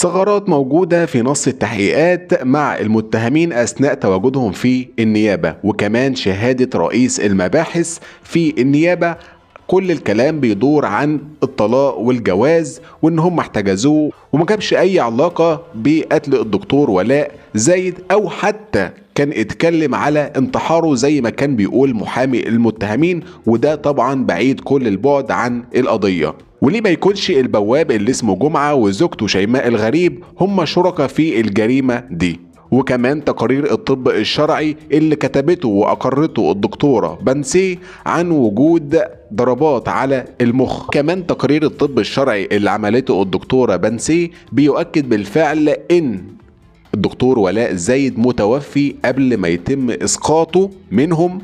ثغرات موجودة في نص التحقيقات مع المتهمين أثناء تواجدهم في النيابة وكمان شهادة رئيس المباحث في النيابة كل الكلام بيدور عن الطلاق والجواز وان هم احتجزوه وما جابش اي علاقه بقتل الدكتور ولاء زايد او حتى كان اتكلم على انتحاره زي ما كان بيقول محامي المتهمين وده طبعا بعيد كل البعد عن القضيه وليه ما يكونش البواب اللي اسمه جمعه وزوجته شيماء الغريب هم شركاء في الجريمه دي وكمان تقارير الطب الشرعي اللي كتبته واقرته الدكتوره بنسي عن وجود ضربات على المخ كمان تقرير الطب الشرعي اللي عملته الدكتوره بنسي بيؤكد بالفعل ان الدكتور ولاء زايد متوفي قبل ما يتم اسقاطه منهم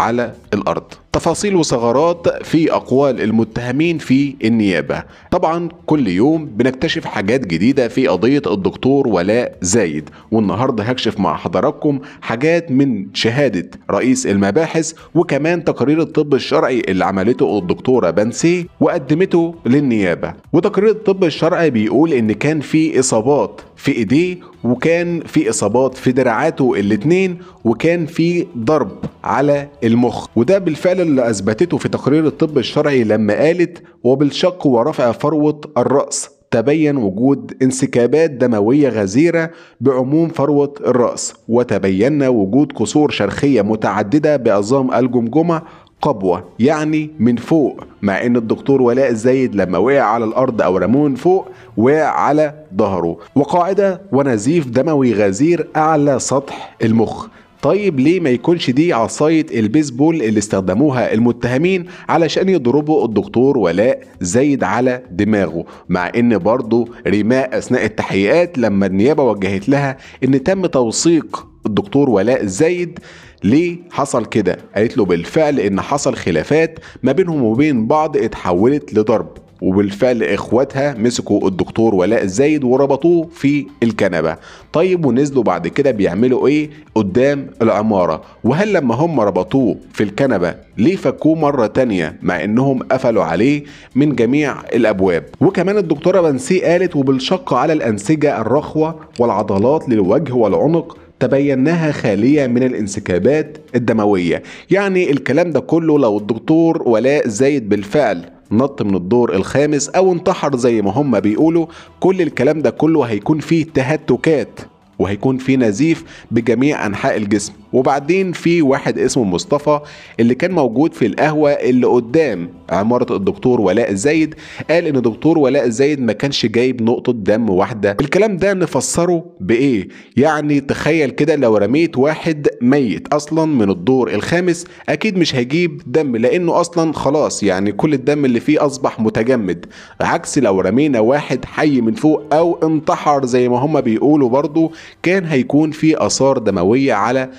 على الارض تفاصيل وثغرات في أقوال المتهمين في النيابة طبعا كل يوم بنكتشف حاجات جديدة في قضية الدكتور ولاء زايد والنهاردة هكشف مع حضراتكم حاجات من شهادة رئيس المباحث وكمان تقرير الطب الشرعي اللي عملته الدكتورة بنسي وقدمته للنيابة وتقرير الطب الشرعي بيقول إن كان في إصابات في ايديه وكان في اصابات في دراعاته الاتنين وكان في ضرب على المخ وده بالفعل الخلل اللي أثبتته في تقرير الطب الشرعي لما قالت وبالشق ورفع فروة الرأس تبين وجود انسكابات دموية غزيرة بعموم فروة الرأس وتبين وجود كسور شرخية متعددة بعظام الجمجمة قبوة يعني من فوق مع ان الدكتور ولاء زايد لما وقع على الارض او رموه من فوق وقع على ظهره وقاعدة ونزيف دموي غزير اعلى سطح المخ طيب ليه ما يكونش دي عصاية البيسبول اللي استخدموها المتهمين علشان يضربوا الدكتور ولاء زايد على دماغه مع ان برضه رماء اثناء التحقيقات لما النيابة وجهت لها ان تم توثيق الدكتور ولاء زايد ليه حصل كده قالت له بالفعل ان حصل خلافات ما بينهم وبين بعض اتحولت لضرب وبالفعل اخواتها مسكوا الدكتور ولاء الزايد وربطوه في الكنبه طيب ونزلوا بعد كده بيعملوا ايه قدام العماره وهل لما هم ربطوه في الكنبه ليه فكوه مره تانية مع انهم قفلوا عليه من جميع الابواب وكمان الدكتوره بنسي قالت وبالشق على الانسجه الرخوه والعضلات للوجه والعنق تبينها خالية من الانسكابات الدموية يعني الكلام ده كله لو الدكتور ولاء زايد بالفعل نط من الدور الخامس او انتحر زي ما هم بيقولوا كل الكلام ده كله هيكون فيه تهتكات وهيكون فيه نزيف بجميع انحاء الجسم وبعدين في واحد اسمه مصطفى اللي كان موجود في القهوة اللي قدام عمارة الدكتور ولاء زايد قال ان دكتور ولاء زايد ما كانش جايب نقطة دم واحدة الكلام ده نفسره بايه يعني تخيل كده لو رميت واحد ميت اصلا من الدور الخامس اكيد مش هيجيب دم لانه اصلا خلاص يعني كل الدم اللي فيه اصبح متجمد عكس لو رمينا واحد حي من فوق او انتحر زي ما هما بيقولوا برضه كان هيكون في اثار دموية على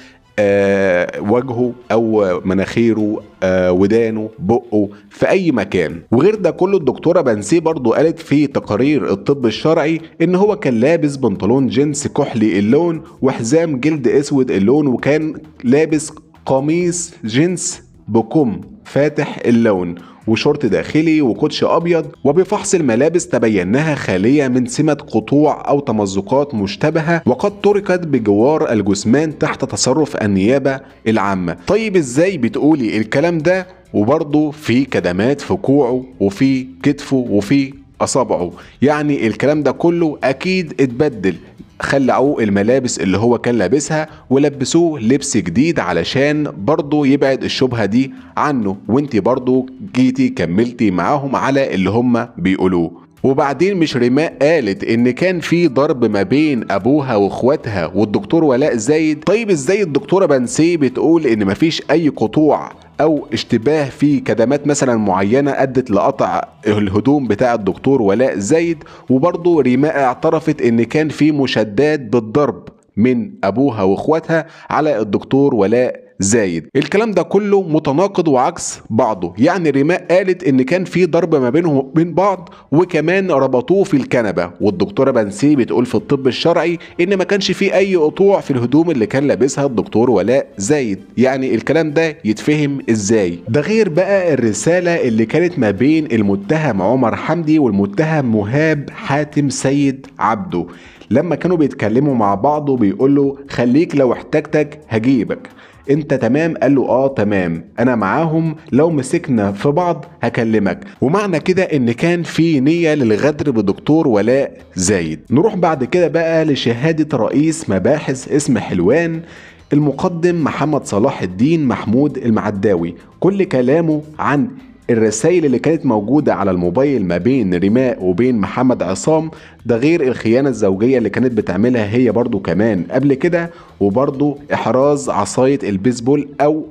آه، وجهه او مناخيره آه، ودانه بقه في اي مكان وغير ده كله الدكتوره بنسيه برضو قالت في تقارير الطب الشرعي ان هو كان لابس بنطلون جنس كحلي اللون وحزام جلد اسود اللون وكان لابس قميص جنس بكم فاتح اللون وشورت داخلي وكوتش ابيض وبفحص الملابس تبينها خاليه من سمه قطوع او تمزقات مشتبهه وقد تركت بجوار الجثمان تحت تصرف النيابه العامه طيب ازاي بتقولي الكلام ده وبرضه في كدمات في كوعه وفي كتفه وفي اصابعه يعني الكلام ده كله اكيد اتبدل خلعوا الملابس اللي هو كان لابسها ولبسوه لبس جديد علشان برضه يبعد الشبهه دي عنه وانت برضه جيتي كملتي معاهم على اللي هم بيقولوه وبعدين مش رماء قالت ان كان في ضرب ما بين ابوها واخواتها والدكتور ولاء زايد طيب ازاي الدكتوره بنسي بتقول ان مفيش اي قطوع او اشتباه في كدمات مثلا معينه ادت لقطع الهدوم بتاع الدكتور ولاء زايد وبرضه ريماء اعترفت ان كان في مشادات بالضرب من ابوها واخواتها على الدكتور ولاء زايد الكلام ده كله متناقض وعكس بعضه يعني ريماء قالت ان كان في ضرب ما بينهم من بعض وكمان ربطوه في الكنبه والدكتوره بنسي بتقول في الطب الشرعي ان ما كانش في اي قطوع في الهدوم اللي كان لابسها الدكتور ولاء زايد يعني الكلام ده يتفهم ازاي ده غير بقى الرساله اللي كانت ما بين المتهم عمر حمدي والمتهم مهاب حاتم سيد عبده لما كانوا بيتكلموا مع بعض وبيقول له خليك لو احتجتك هجيبك انت تمام قال له اه تمام انا معاهم لو مسكنا في بعض هكلمك ومعنى كده ان كان في نية للغدر بدكتور ولاء زايد نروح بعد كده بقى لشهادة رئيس مباحث اسم حلوان المقدم محمد صلاح الدين محمود المعداوي كل كلامه عن الرسائل اللي كانت موجودة على الموبايل ما بين رماء وبين محمد عصام ده غير الخيانة الزوجية اللي كانت بتعملها هي برضو كمان قبل كده وبرضو إحراز عصاية البيسبول أو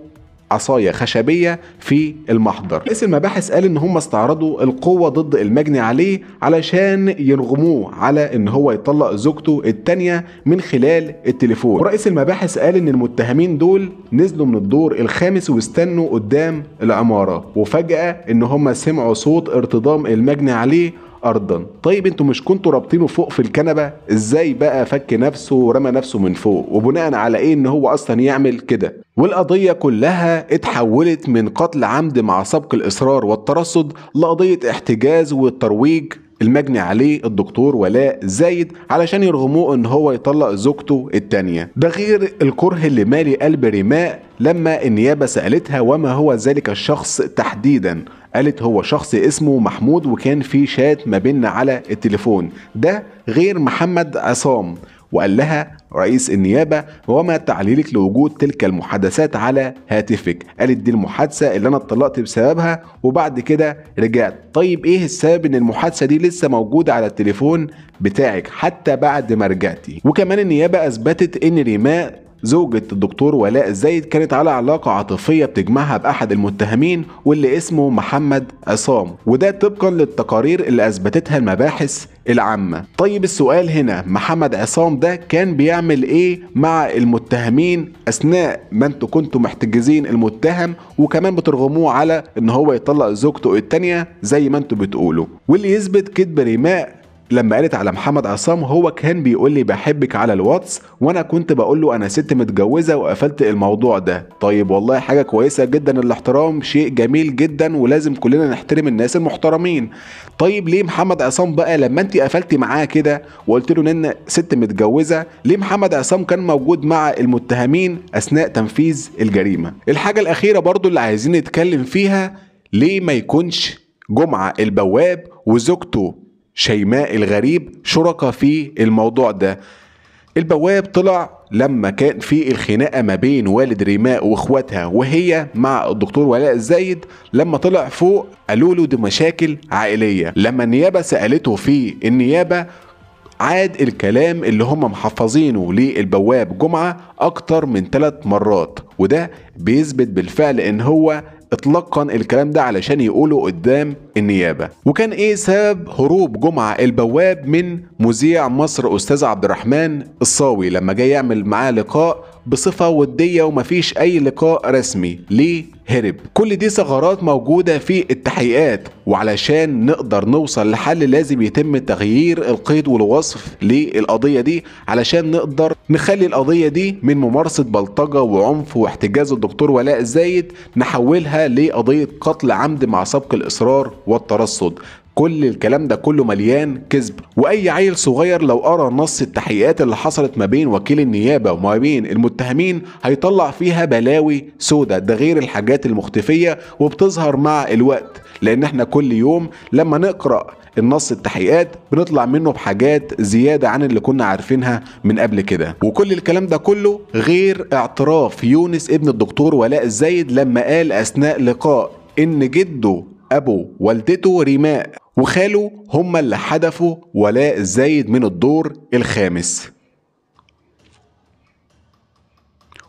عصاية خشبية في المحضر رئيس المباحث قال ان هم استعرضوا القوة ضد المجني عليه علشان يرغموه على ان هو يطلق زوجته التانية من خلال التليفون ورئيس المباحث قال ان المتهمين دول نزلوا من الدور الخامس واستنوا قدام العمارة وفجأة ان هم سمعوا صوت ارتضام المجني عليه ارضا طيب انتوا مش كنتوا رابطينه فوق في الكنبه ازاي بقى فك نفسه ورمى نفسه من فوق وبناء على ايه ان هو اصلا يعمل كده والقضية كلها اتحولت من قتل عمد مع سبق الإصرار والترصد لقضية احتجاز والترويج المجني عليه الدكتور ولاء زايد علشان يرغموه ان هو يطلق زوجته التانية ده غير الكره اللي مالي قلب رماء لما النيابة سألتها وما هو ذلك الشخص تحديدا قالت هو شخص اسمه محمود وكان في شات ما بيننا على التليفون ده غير محمد عصام وقال لها رئيس النيابة وما تعليلك لوجود تلك المحادثات على هاتفك قالت دي المحادثة اللي أنا اتطلقت بسببها وبعد كده رجعت طيب إيه السبب إن المحادثة دي لسه موجودة على التليفون بتاعك حتى بعد ما رجعتي وكمان النيابة أثبتت إن ريما زوجة الدكتور ولاء زايد كانت على علاقة عاطفية بتجمعها بأحد المتهمين واللي اسمه محمد عصام وده طبقا للتقارير اللي أثبتتها المباحث العامة طيب السؤال هنا محمد عصام ده كان بيعمل ايه مع المتهمين اثناء ما انتوا كنتوا محتجزين المتهم وكمان بترغموه على ان هو يطلق زوجته التانية زي ما انتوا بتقولوا واللي يثبت كذب ريماء لما قالت على محمد عصام هو كان بيقول لي بحبك على الواتس وانا كنت بقول له انا ست متجوزه وقفلت الموضوع ده طيب والله حاجه كويسه جدا الاحترام شيء جميل جدا ولازم كلنا نحترم الناس المحترمين طيب ليه محمد عصام بقى لما انت قفلتي معاه كده وقلت له ان ست متجوزه ليه محمد عصام كان موجود مع المتهمين اثناء تنفيذ الجريمه الحاجه الاخيره برضو اللي عايزين نتكلم فيها ليه ما يكونش جمعه البواب وزوجته شيماء الغريب شركاء في الموضوع ده البواب طلع لما كان في الخناقة ما بين والد ريماء واخواتها وهي مع الدكتور ولاء الزايد لما طلع فوق قالوا له دي مشاكل عائلية لما النيابة سألته في النيابة عاد الكلام اللي هم محفظينه للبواب جمعة أكتر من ثلاث مرات وده بيثبت بالفعل إن هو اتلقن الكلام ده علشان يقوله قدام النيابه وكان ايه سبب هروب جمعه البواب من مذيع مصر استاذ عبد الرحمن الصاوي لما جاي يعمل معاه لقاء بصفة ودية ومفيش أي لقاء رسمي ليه هرب كل دي ثغرات موجودة في التحقيقات وعلشان نقدر نوصل لحل لازم يتم تغيير القيد والوصف للقضية دي علشان نقدر نخلي القضية دي من ممارسة بلطجة وعنف واحتجاز الدكتور ولاء الزايد نحولها لقضية قتل عمد مع سبق الإصرار والترصد كل الكلام ده كله مليان كذب واي عيل صغير لو قرا نص التحقيقات اللي حصلت ما بين وكيل النيابه وما بين المتهمين هيطلع فيها بلاوي سوداء ده غير الحاجات المختفيه وبتظهر مع الوقت لان احنا كل يوم لما نقرا النص التحقيقات بنطلع منه بحاجات زيادة عن اللي كنا عارفينها من قبل كده وكل الكلام ده كله غير اعتراف يونس ابن الدكتور ولاء الزايد لما قال أثناء لقاء إن جده أبو والدته ريماء وخاله هما اللي حدفوا ولاء الزايد من الدور الخامس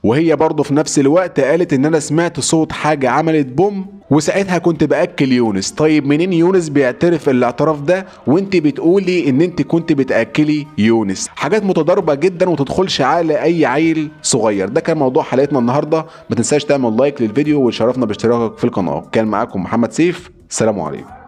وهي برضه في نفس الوقت قالت ان انا سمعت صوت حاجة عملت بوم وساعتها كنت بأكل يونس طيب منين يونس بيعترف الاعتراف ده وانت بتقولي ان انت كنت بتأكلي يونس حاجات متضاربة جدا وتدخلش عقل اي عيل صغير ده كان موضوع حلقتنا النهاردة ما تنساش تعمل لايك للفيديو وتشرفنا باشتراكك في القناة كان معاكم محمد سيف سلام عليكم